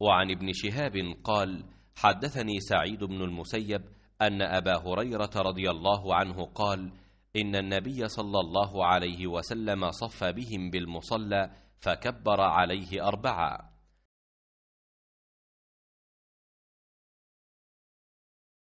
وعن ابن شهاب قال حدثني سعيد بن المسيب أن أبا هريرة رضي الله عنه قال إن النبي صلى الله عليه وسلم صف بهم بالمصلى فكبر عليه أربعة